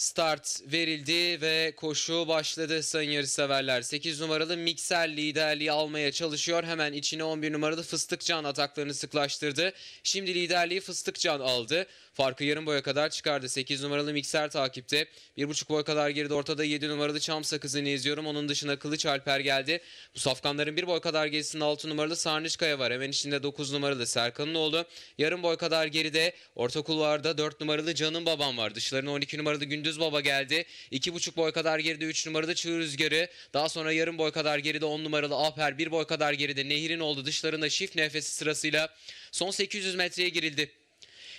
Start verildi ve koşu başladı sayın yarışseverler. 8 numaralı Mikser liderliği almaya çalışıyor. Hemen içine 11 numaralı Fıstıkcan ataklarını sıklaştırdı. Şimdi liderliği Fıstıkcan aldı. Farkı yarım boya kadar çıkardı. 8 numaralı Mikser takipte. 1,5 boya kadar geride ortada 7 numaralı Çam Sakızı'nı izliyorum. Onun dışında Kılıç Alper geldi. Bu safkanların 1 boy kadar gerisinde 6 numaralı Sarnıçkaya var. Hemen içinde 9 numaralı Serkan'ın oğlu. Yarım boy kadar geride orta kulvarda 4 numaralı Can'ın babam var. Dışlarına 12 numaralı Gündüz Gündüz Baba geldi. 2,5 boy kadar geride 3 numarada Çığ Rüzgarı. Daha sonra yarım boy kadar geride 10 numaralı Aper. 1 boy kadar geride Nehir'in oldu. Dışlarında Şif Nefesi sırasıyla son 800 metreye girildi.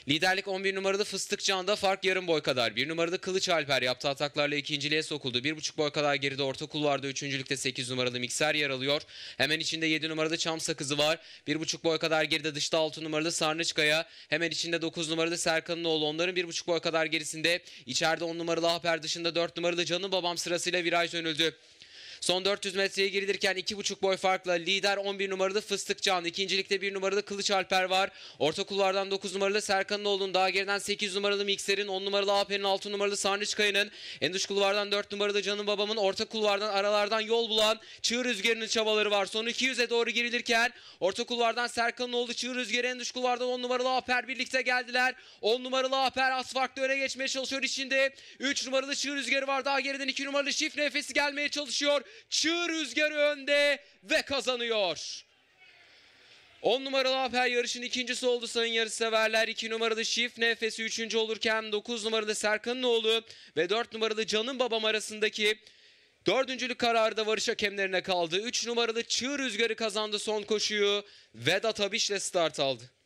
Liderlik 11 numaralı Fıstık Can'da fark yarım boy kadar. 1 numaralı Kılıç Alper yaptı ataklarla ikinciliğe sokuldu. 1,5 boy kadar geride orta kulvarda 3. ligde 8 numaralı Mikser yer alıyor. Hemen içinde 7 numaralı Çam Sakızı var. 1,5 boy kadar geride dışta 6 numaralı Sarnıçkaya. Hemen içinde 9 numaralı Serkan'ın oğlu. Onların 1,5 boy kadar gerisinde. içeride 10 numaralı Haper dışında 4 numaralı Can'ın babam sırasıyla viraj dönüldü. Son 400 metreye girilirken 2,5 boy farkla lider 11 numaralı fıstık Can, İkincilikte 1 numaralı Kılıç Alper var. Orta kulvardan 9 numaralı Serkan'ın oğlunun. Daha geriden 8 numaralı Mikser'in, 10 numaralı AP'nin, 6 numaralı Sarnıç Kayı'nın. En dış kulvardan 4 numaralı Canın Babam'ın. Orta kulvardan aralardan yol bulan Çığ Rüzgar'ın çabaları var. Son 200'e doğru girilirken orta kulvardan Serkan'ın oğlu Çığ Rüzgar en dış kulvardan 10 numaralı Aper birlikte geldiler. 10 numaralı Aper asfaltta öne geçmeye çalışıyor içinde. 3 numaralı Çığ Rüzgar'ı var. Daha geriden 2 numaralı Şif nefesi gelmeye çalışıyor. Çığ rüzgarı önde ve kazanıyor. 10 numaralı Aper yarışın ikincisi oldu sayın yarışseverler. 2 numaralı Şif nefesi üçüncü olurken 9 numaralı Serkan'ın oğlu ve 4 numaralı Can'ın babam arasındaki Dördüncülük kararı da varış hakemlerine kaldı. Üç numaralı Çığ Rüzgarı kazandı son koşuyu. Vedat Abiş ile start aldı.